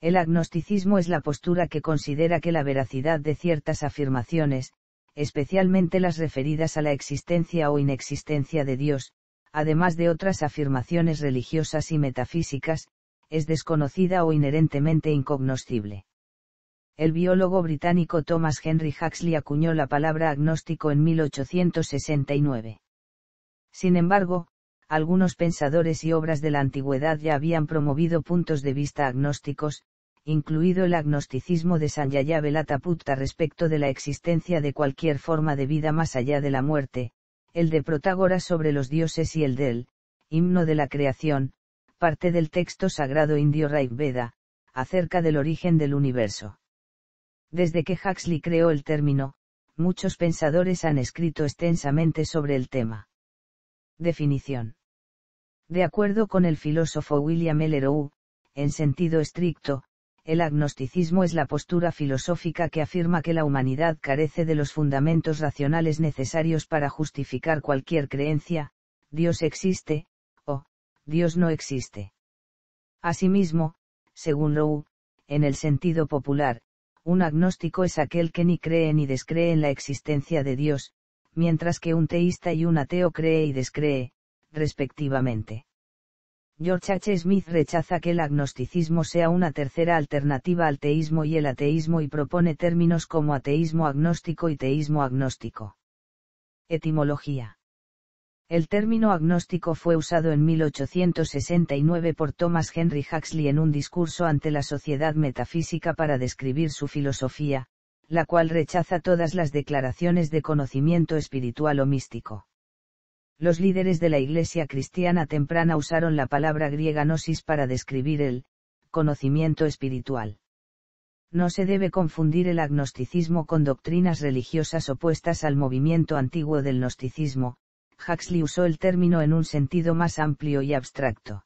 El agnosticismo es la postura que considera que la veracidad de ciertas afirmaciones, especialmente las referidas a la existencia o inexistencia de Dios, además de otras afirmaciones religiosas y metafísicas, es desconocida o inherentemente incognoscible. El biólogo británico Thomas Henry Huxley acuñó la palabra agnóstico en 1869. Sin embargo, algunos pensadores y obras de la antigüedad ya habían promovido puntos de vista agnósticos, incluido el agnosticismo de Sanyaya Velataputta respecto de la existencia de cualquier forma de vida más allá de la muerte, el de Protágoras sobre los dioses y el del, himno de la creación, parte del texto sagrado indio Rig Veda, acerca del origen del universo. Desde que Huxley creó el término, muchos pensadores han escrito extensamente sobre el tema. Definición. De acuerdo con el filósofo William L. en sentido estricto, el agnosticismo es la postura filosófica que afirma que la humanidad carece de los fundamentos racionales necesarios para justificar cualquier creencia, Dios existe, o, Dios no existe. Asimismo, según Rowe, en el sentido popular, un agnóstico es aquel que ni cree ni descree en la existencia de Dios, mientras que un teísta y un ateo cree y descree, respectivamente. George H. Smith rechaza que el agnosticismo sea una tercera alternativa al teísmo y el ateísmo y propone términos como ateísmo agnóstico y teísmo agnóstico. Etimología. El término agnóstico fue usado en 1869 por Thomas Henry Huxley en un discurso ante la sociedad metafísica para describir su filosofía, la cual rechaza todas las declaraciones de conocimiento espiritual o místico. Los líderes de la Iglesia cristiana temprana usaron la palabra griega gnosis para describir el conocimiento espiritual. No se debe confundir el agnosticismo con doctrinas religiosas opuestas al movimiento antiguo del gnosticismo, Huxley usó el término en un sentido más amplio y abstracto.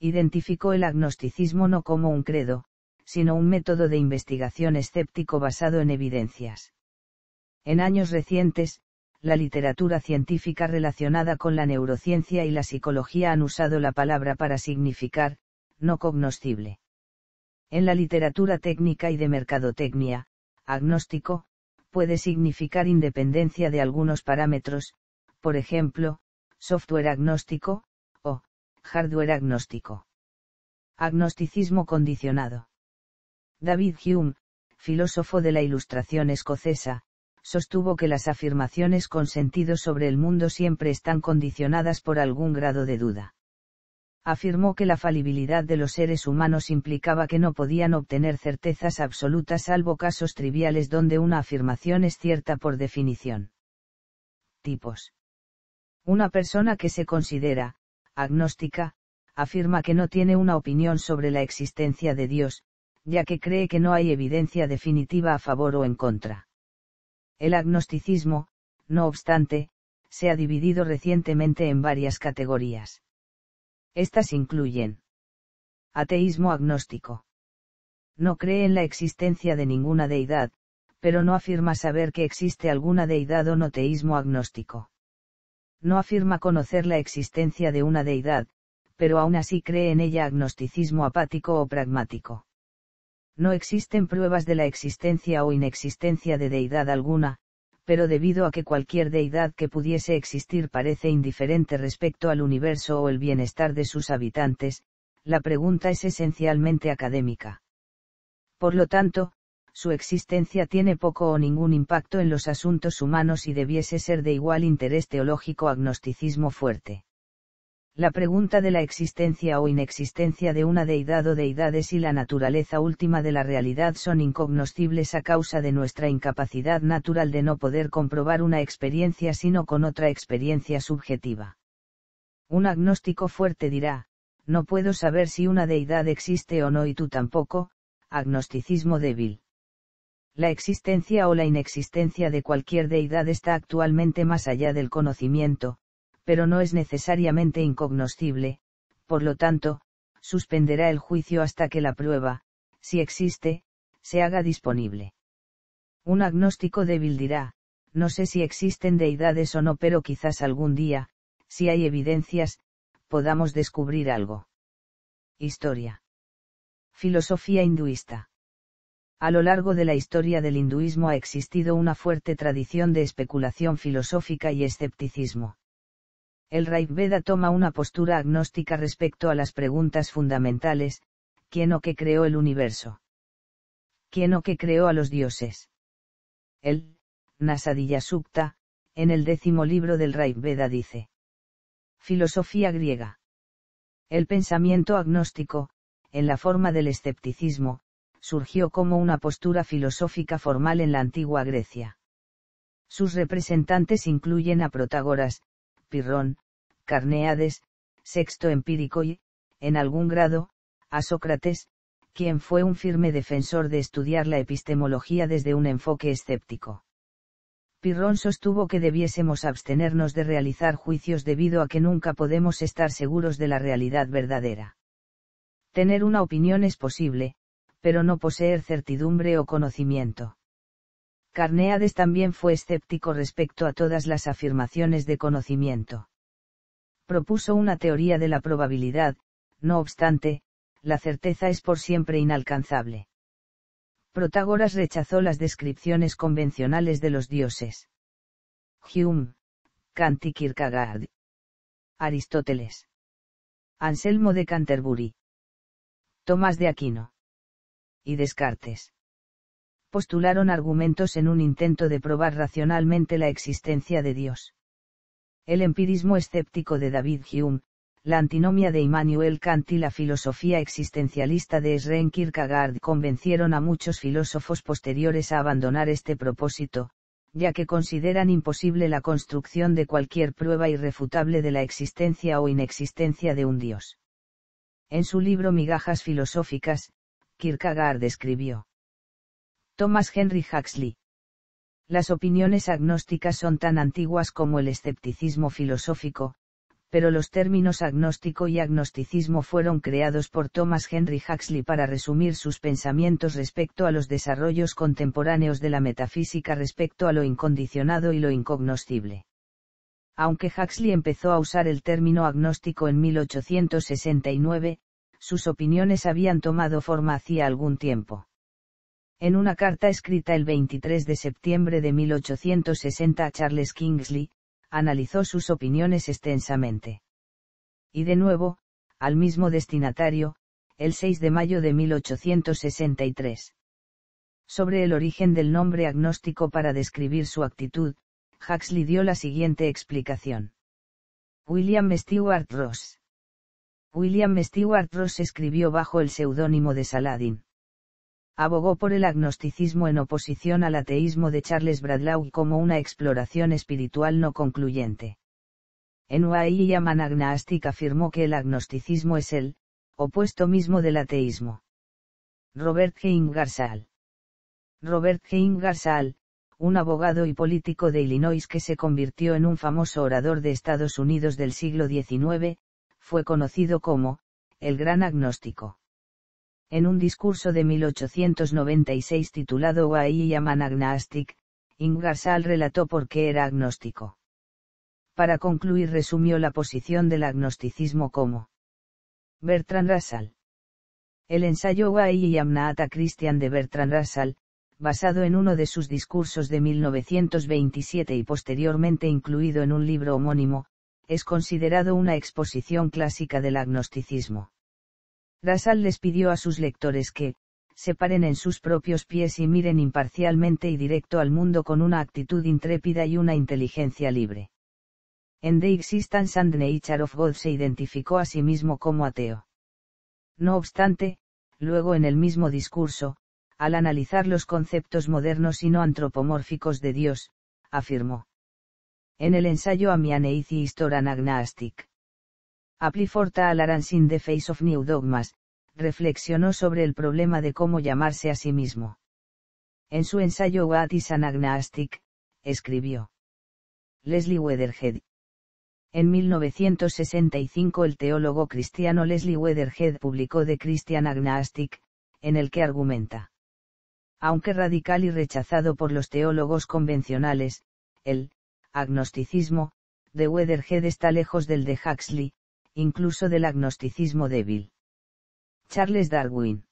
Identificó el agnosticismo no como un credo, sino un método de investigación escéptico basado en evidencias. En años recientes, la literatura científica relacionada con la neurociencia y la psicología han usado la palabra para significar, no cognoscible. En la literatura técnica y de mercadotecnia, agnóstico, puede significar independencia de algunos parámetros, por ejemplo, software agnóstico, o hardware agnóstico. Agnosticismo condicionado. David Hume, filósofo de la Ilustración escocesa, sostuvo que las afirmaciones con sentido sobre el mundo siempre están condicionadas por algún grado de duda. Afirmó que la falibilidad de los seres humanos implicaba que no podían obtener certezas absolutas salvo casos triviales donde una afirmación es cierta por definición. Tipos. Una persona que se considera, agnóstica, afirma que no tiene una opinión sobre la existencia de Dios, ya que cree que no hay evidencia definitiva a favor o en contra el agnosticismo, no obstante, se ha dividido recientemente en varias categorías. Estas incluyen ateísmo agnóstico. No cree en la existencia de ninguna deidad, pero no afirma saber que existe alguna deidad o no teísmo agnóstico. No afirma conocer la existencia de una deidad, pero aún así cree en ella agnosticismo apático o pragmático. No existen pruebas de la existencia o inexistencia de deidad alguna, pero debido a que cualquier deidad que pudiese existir parece indiferente respecto al universo o el bienestar de sus habitantes, la pregunta es esencialmente académica. Por lo tanto, su existencia tiene poco o ningún impacto en los asuntos humanos y debiese ser de igual interés teológico agnosticismo fuerte la pregunta de la existencia o inexistencia de una deidad o deidades y la naturaleza última de la realidad son incognoscibles a causa de nuestra incapacidad natural de no poder comprobar una experiencia sino con otra experiencia subjetiva. Un agnóstico fuerte dirá, no puedo saber si una deidad existe o no y tú tampoco, agnosticismo débil. La existencia o la inexistencia de cualquier deidad está actualmente más allá del conocimiento, pero no es necesariamente incognoscible, por lo tanto, suspenderá el juicio hasta que la prueba, si existe, se haga disponible. Un agnóstico débil dirá, no sé si existen deidades o no, pero quizás algún día, si hay evidencias, podamos descubrir algo. Historia. Filosofía hinduista. A lo largo de la historia del hinduismo ha existido una fuerte tradición de especulación filosófica y escepticismo. El Veda toma una postura agnóstica respecto a las preguntas fundamentales, ¿quién o qué creó el universo? ¿Quién o qué creó a los dioses? El, Nasadilla en el décimo libro del Veda dice. Filosofía griega. El pensamiento agnóstico, en la forma del escepticismo, surgió como una postura filosófica formal en la antigua Grecia. Sus representantes incluyen a Protágoras, Pirrón, Carneades, Sexto Empírico y, en algún grado, a Sócrates, quien fue un firme defensor de estudiar la epistemología desde un enfoque escéptico. Pirrón sostuvo que debiésemos abstenernos de realizar juicios debido a que nunca podemos estar seguros de la realidad verdadera. Tener una opinión es posible, pero no poseer certidumbre o conocimiento. Carneades también fue escéptico respecto a todas las afirmaciones de conocimiento. Propuso una teoría de la probabilidad, no obstante, la certeza es por siempre inalcanzable. Protágoras rechazó las descripciones convencionales de los dioses. Hume, Kant y Kierkegaard. Aristóteles. Anselmo de Canterbury. Tomás de Aquino. Y Descartes postularon argumentos en un intento de probar racionalmente la existencia de Dios. El empirismo escéptico de David Hume, la antinomia de Immanuel Kant y la filosofía existencialista de Sren Kierkegaard convencieron a muchos filósofos posteriores a abandonar este propósito, ya que consideran imposible la construcción de cualquier prueba irrefutable de la existencia o inexistencia de un Dios. En su libro Migajas filosóficas, Kierkegaard escribió Thomas Henry Huxley. Las opiniones agnósticas son tan antiguas como el escepticismo filosófico, pero los términos agnóstico y agnosticismo fueron creados por Thomas Henry Huxley para resumir sus pensamientos respecto a los desarrollos contemporáneos de la metafísica respecto a lo incondicionado y lo incognoscible. Aunque Huxley empezó a usar el término agnóstico en 1869, sus opiniones habían tomado forma hacía algún tiempo en una carta escrita el 23 de septiembre de 1860 a Charles Kingsley, analizó sus opiniones extensamente. Y de nuevo, al mismo destinatario, el 6 de mayo de 1863. Sobre el origen del nombre agnóstico para describir su actitud, Huxley dio la siguiente explicación. William Stewart Ross. William Stewart Ross escribió bajo el seudónimo de Saladin abogó por el agnosticismo en oposición al ateísmo de Charles Bradlaugh como una exploración espiritual no concluyente. En yaman Agnastic afirmó que el agnosticismo es el opuesto mismo del ateísmo. Robert Hein Garzal Robert Hein Garzal, un abogado y político de Illinois que se convirtió en un famoso orador de Estados Unidos del siglo XIX, fue conocido como el gran agnóstico en un discurso de 1896 titulado Waiyaman agnostic, Ingarsal relató por qué era agnóstico. Para concluir resumió la posición del agnosticismo como Bertrand Russell. El ensayo y Amnaata Christian de Bertrand Russell, basado en uno de sus discursos de 1927 y posteriormente incluido en un libro homónimo, es considerado una exposición clásica del agnosticismo. Rasal les pidió a sus lectores que, se paren en sus propios pies y miren imparcialmente y directo al mundo con una actitud intrépida y una inteligencia libre. En The Existence and Nature of God se identificó a sí mismo como ateo. No obstante, luego en el mismo discurso, al analizar los conceptos modernos y no antropomórficos de Dios, afirmó. En el ensayo Amianeithi Historan Agnastic. Apliforta al arancin the Face of New Dogmas, reflexionó sobre el problema de cómo llamarse a sí mismo. En su ensayo What is an Agnostic, escribió. Leslie Weatherhead. En 1965 el teólogo cristiano Leslie Weatherhead publicó The Christian Agnostic, en el que argumenta. Aunque radical y rechazado por los teólogos convencionales, el agnosticismo, de Weatherhead está lejos del de Huxley, incluso del agnosticismo débil. Charles Darwin.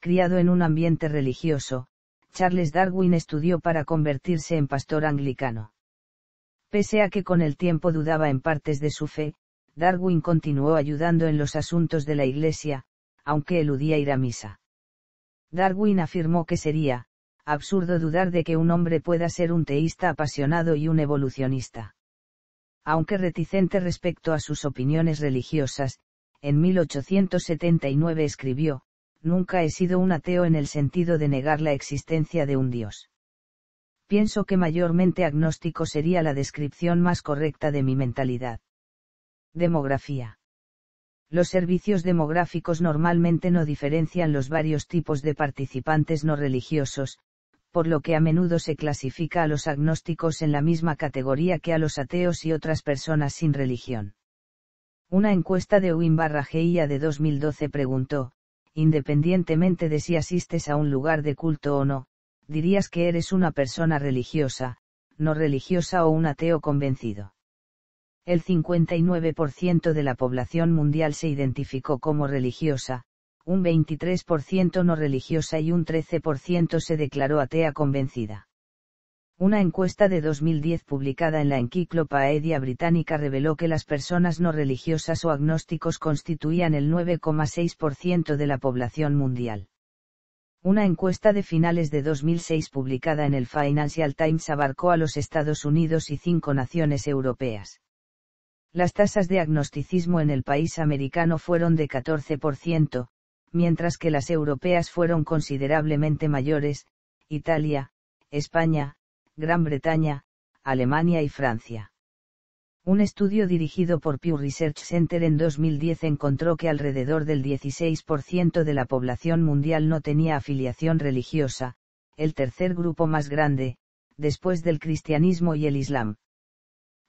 Criado en un ambiente religioso, Charles Darwin estudió para convertirse en pastor anglicano. Pese a que con el tiempo dudaba en partes de su fe, Darwin continuó ayudando en los asuntos de la Iglesia, aunque eludía ir a misa. Darwin afirmó que sería, absurdo dudar de que un hombre pueda ser un teísta apasionado y un evolucionista aunque reticente respecto a sus opiniones religiosas, en 1879 escribió, Nunca he sido un ateo en el sentido de negar la existencia de un Dios. Pienso que mayormente agnóstico sería la descripción más correcta de mi mentalidad. Demografía. Los servicios demográficos normalmente no diferencian los varios tipos de participantes no religiosos, por lo que a menudo se clasifica a los agnósticos en la misma categoría que a los ateos y otras personas sin religión. Una encuesta de Wim barra de 2012 preguntó, independientemente de si asistes a un lugar de culto o no, dirías que eres una persona religiosa, no religiosa o un ateo convencido. El 59% de la población mundial se identificó como religiosa, un 23% no religiosa y un 13% se declaró atea convencida. Una encuesta de 2010 publicada en la Edia Británica reveló que las personas no religiosas o agnósticos constituían el 9,6% de la población mundial. Una encuesta de finales de 2006 publicada en el Financial Times abarcó a los Estados Unidos y cinco naciones europeas las tasas de agnosticismo en el país americano fueron de 14%, mientras que las europeas fueron considerablemente mayores, Italia, España, Gran Bretaña, Alemania y Francia. Un estudio dirigido por Pew Research Center en 2010 encontró que alrededor del 16% de la población mundial no tenía afiliación religiosa, el tercer grupo más grande, después del cristianismo y el islam.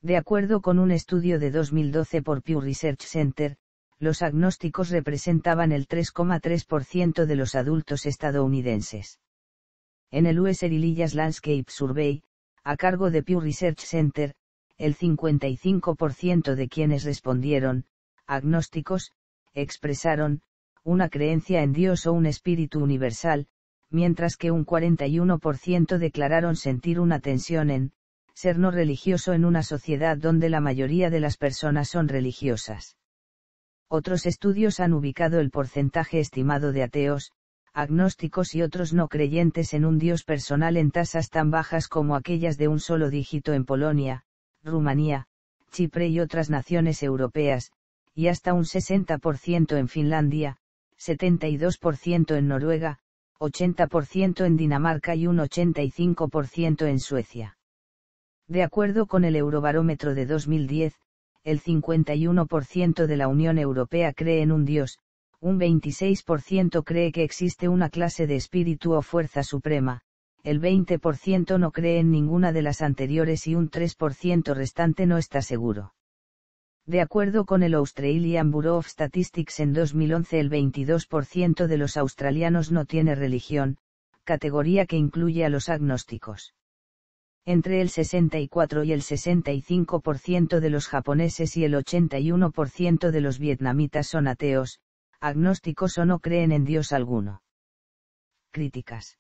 De acuerdo con un estudio de 2012 por Pew Research Center, los agnósticos representaban el 3,3% de los adultos estadounidenses. En el US Religious Landscape Survey, a cargo de Pew Research Center, el 55% de quienes respondieron, agnósticos, expresaron, una creencia en Dios o un espíritu universal, mientras que un 41% declararon sentir una tensión en, ser no religioso en una sociedad donde la mayoría de las personas son religiosas. Otros estudios han ubicado el porcentaje estimado de ateos, agnósticos y otros no creyentes en un Dios personal en tasas tan bajas como aquellas de un solo dígito en Polonia, Rumanía, Chipre y otras naciones europeas, y hasta un 60% en Finlandia, 72% en Noruega, 80% en Dinamarca y un 85% en Suecia. De acuerdo con el Eurobarómetro de 2010, el 51% de la Unión Europea cree en un Dios, un 26% cree que existe una clase de espíritu o fuerza suprema, el 20% no cree en ninguna de las anteriores y un 3% restante no está seguro. De acuerdo con el Australian Bureau of Statistics en 2011 el 22% de los australianos no tiene religión, categoría que incluye a los agnósticos entre el 64 y el 65% de los japoneses y el 81% de los vietnamitas son ateos, agnósticos o no creen en Dios alguno. Críticas.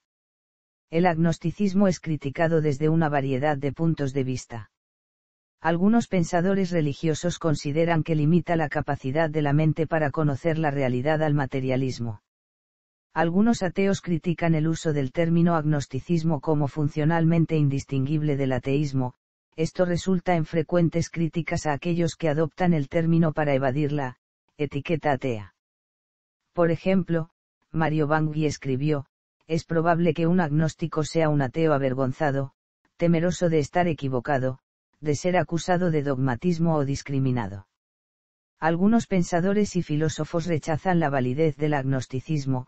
El agnosticismo es criticado desde una variedad de puntos de vista. Algunos pensadores religiosos consideran que limita la capacidad de la mente para conocer la realidad al materialismo. Algunos ateos critican el uso del término agnosticismo como funcionalmente indistinguible del ateísmo, esto resulta en frecuentes críticas a aquellos que adoptan el término para evadir la etiqueta atea. Por ejemplo, Mario Bangui escribió, es probable que un agnóstico sea un ateo avergonzado, temeroso de estar equivocado, de ser acusado de dogmatismo o discriminado. Algunos pensadores y filósofos rechazan la validez del agnosticismo,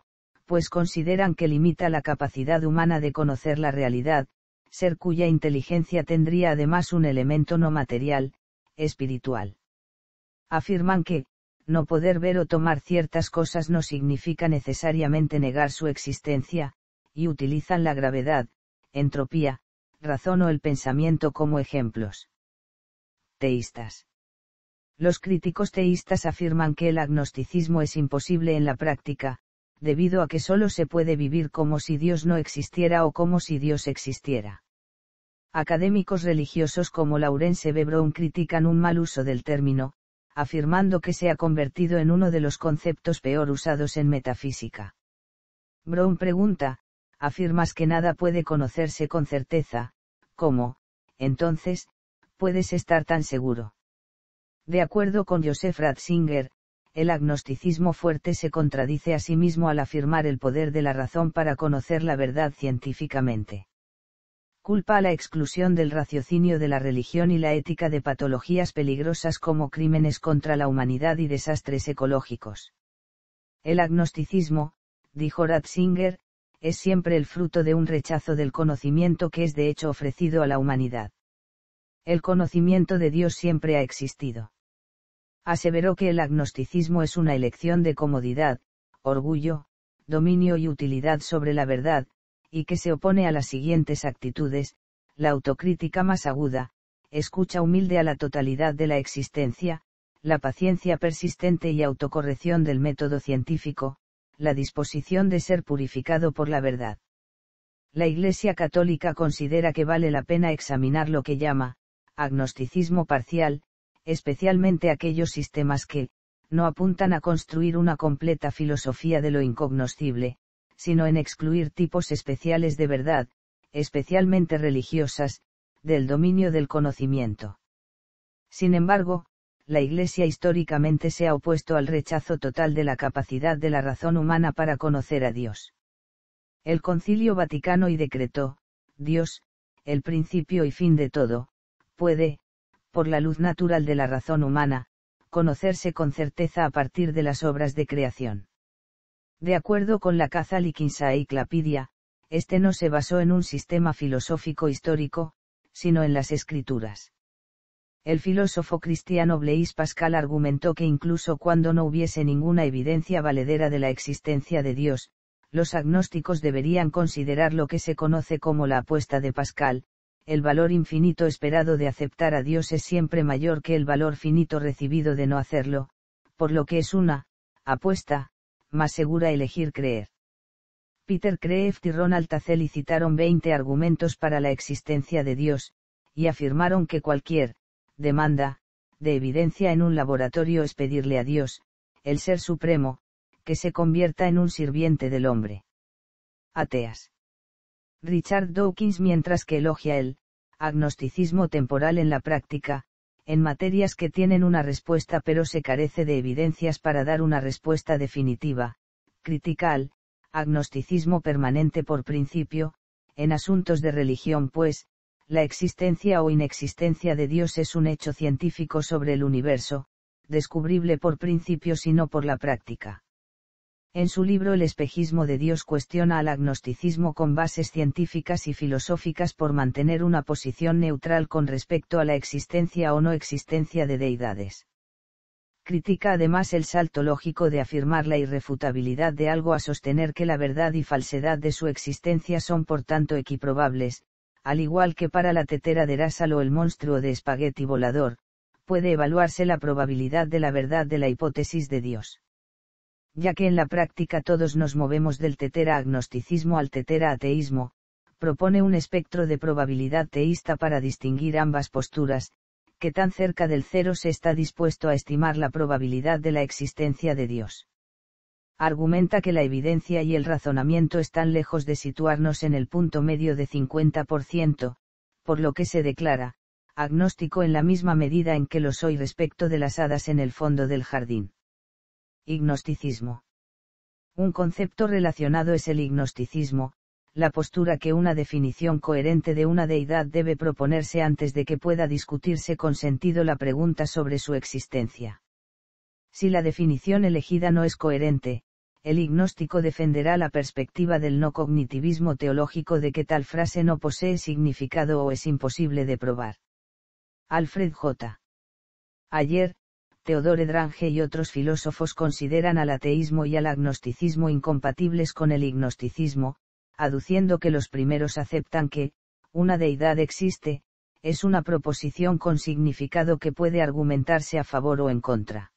pues consideran que limita la capacidad humana de conocer la realidad, ser cuya inteligencia tendría además un elemento no material, espiritual. Afirman que, no poder ver o tomar ciertas cosas no significa necesariamente negar su existencia, y utilizan la gravedad, entropía, razón o el pensamiento como ejemplos. Teístas. Los críticos teístas afirman que el agnosticismo es imposible en la práctica, debido a que solo se puede vivir como si Dios no existiera o como si Dios existiera. Académicos religiosos como Laurence B. Brown critican un mal uso del término, afirmando que se ha convertido en uno de los conceptos peor usados en metafísica. Brown pregunta, afirmas que nada puede conocerse con certeza, ¿cómo, entonces, puedes estar tan seguro? De acuerdo con Joseph Ratzinger, el agnosticismo fuerte se contradice a sí mismo al afirmar el poder de la razón para conocer la verdad científicamente. Culpa a la exclusión del raciocinio de la religión y la ética de patologías peligrosas como crímenes contra la humanidad y desastres ecológicos. El agnosticismo, dijo Ratzinger, es siempre el fruto de un rechazo del conocimiento que es de hecho ofrecido a la humanidad. El conocimiento de Dios siempre ha existido aseveró que el agnosticismo es una elección de comodidad, orgullo, dominio y utilidad sobre la verdad, y que se opone a las siguientes actitudes, la autocrítica más aguda, escucha humilde a la totalidad de la existencia, la paciencia persistente y autocorrección del método científico, la disposición de ser purificado por la verdad. La Iglesia Católica considera que vale la pena examinar lo que llama, agnosticismo parcial, especialmente aquellos sistemas que, no apuntan a construir una completa filosofía de lo incognoscible, sino en excluir tipos especiales de verdad, especialmente religiosas, del dominio del conocimiento. Sin embargo, la Iglesia históricamente se ha opuesto al rechazo total de la capacidad de la razón humana para conocer a Dios. El Concilio Vaticano y decretó, Dios, el principio y fin de todo, puede, por la luz natural de la razón humana, conocerse con certeza a partir de las obras de creación. De acuerdo con la caza Likinsa y Clapidia, este no se basó en un sistema filosófico histórico, sino en las escrituras. El filósofo cristiano Blaise Pascal argumentó que incluso cuando no hubiese ninguna evidencia valedera de la existencia de Dios, los agnósticos deberían considerar lo que se conoce como la apuesta de Pascal, el valor infinito esperado de aceptar a Dios es siempre mayor que el valor finito recibido de no hacerlo, por lo que es una, apuesta, más segura elegir creer. Peter Kreeft y Ronald y citaron 20 argumentos para la existencia de Dios, y afirmaron que cualquier, demanda, de evidencia en un laboratorio es pedirle a Dios, el Ser Supremo, que se convierta en un sirviente del hombre. Ateas. Richard Dawkins mientras que elogia el agnosticismo temporal en la práctica, en materias que tienen una respuesta pero se carece de evidencias para dar una respuesta definitiva, critical, agnosticismo permanente por principio, en asuntos de religión pues, la existencia o inexistencia de Dios es un hecho científico sobre el universo, descubrible por principio sino no por la práctica. En su libro El espejismo de Dios cuestiona al agnosticismo con bases científicas y filosóficas por mantener una posición neutral con respecto a la existencia o no existencia de deidades. Critica además el salto lógico de afirmar la irrefutabilidad de algo a sostener que la verdad y falsedad de su existencia son por tanto equiprobables, al igual que para la tetera de rásalo o el monstruo de espagueti volador, puede evaluarse la probabilidad de la verdad de la hipótesis de Dios ya que en la práctica todos nos movemos del tetera agnosticismo al tetera ateísmo, propone un espectro de probabilidad teísta para distinguir ambas posturas, que tan cerca del cero se está dispuesto a estimar la probabilidad de la existencia de Dios. Argumenta que la evidencia y el razonamiento están lejos de situarnos en el punto medio de 50%, por lo que se declara, agnóstico en la misma medida en que lo soy respecto de las hadas en el fondo del jardín. Ignosticismo. Un concepto relacionado es el ignosticismo, la postura que una definición coherente de una deidad debe proponerse antes de que pueda discutirse con sentido la pregunta sobre su existencia. Si la definición elegida no es coherente, el ignóstico defenderá la perspectiva del no cognitivismo teológico de que tal frase no posee significado o es imposible de probar. Alfred J. Ayer, Teodore Drange y otros filósofos consideran al ateísmo y al agnosticismo incompatibles con el ignosticismo, aduciendo que los primeros aceptan que, una deidad existe, es una proposición con significado que puede argumentarse a favor o en contra.